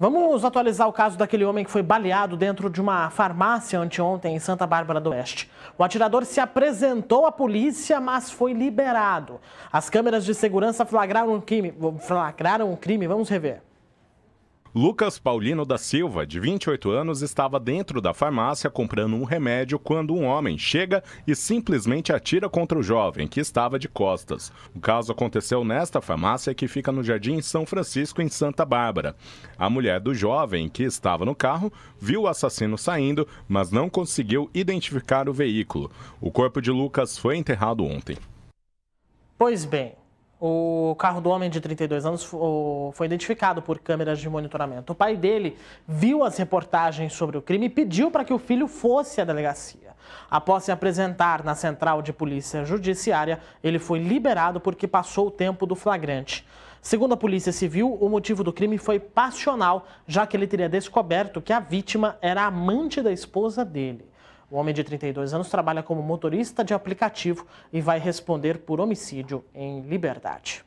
Vamos atualizar o caso daquele homem que foi baleado dentro de uma farmácia anteontem em Santa Bárbara do Oeste. O atirador se apresentou à polícia, mas foi liberado. As câmeras de segurança flagraram um crime. Flagraram um crime, vamos rever. Lucas Paulino da Silva, de 28 anos, estava dentro da farmácia comprando um remédio quando um homem chega e simplesmente atira contra o jovem, que estava de costas. O caso aconteceu nesta farmácia que fica no Jardim São Francisco, em Santa Bárbara. A mulher do jovem, que estava no carro, viu o assassino saindo, mas não conseguiu identificar o veículo. O corpo de Lucas foi enterrado ontem. Pois bem, o carro do homem de 32 anos foi identificado por câmeras de monitoramento. O pai dele viu as reportagens sobre o crime e pediu para que o filho fosse à delegacia. Após se apresentar na central de polícia judiciária, ele foi liberado porque passou o tempo do flagrante. Segundo a Polícia Civil, o motivo do crime foi passional, já que ele teria descoberto que a vítima era amante da esposa dele. O homem de 32 anos trabalha como motorista de aplicativo e vai responder por homicídio em liberdade.